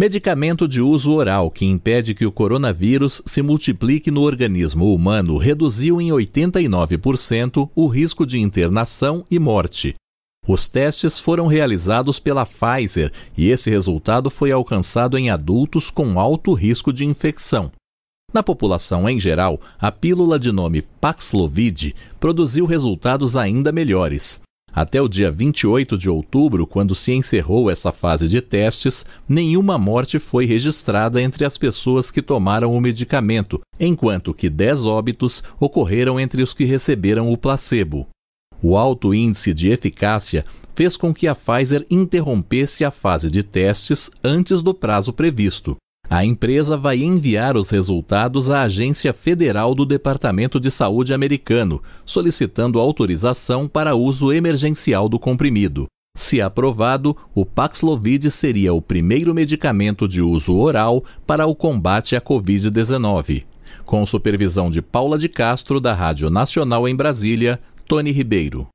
Medicamento de uso oral que impede que o coronavírus se multiplique no organismo humano reduziu em 89% o risco de internação e morte. Os testes foram realizados pela Pfizer e esse resultado foi alcançado em adultos com alto risco de infecção. Na população em geral, a pílula de nome Paxlovid produziu resultados ainda melhores. Até o dia 28 de outubro, quando se encerrou essa fase de testes, nenhuma morte foi registrada entre as pessoas que tomaram o medicamento, enquanto que 10 óbitos ocorreram entre os que receberam o placebo. O alto índice de eficácia fez com que a Pfizer interrompesse a fase de testes antes do prazo previsto. A empresa vai enviar os resultados à Agência Federal do Departamento de Saúde americano, solicitando autorização para uso emergencial do comprimido. Se aprovado, o Paxlovid seria o primeiro medicamento de uso oral para o combate à Covid-19. Com supervisão de Paula de Castro, da Rádio Nacional em Brasília, Tony Ribeiro.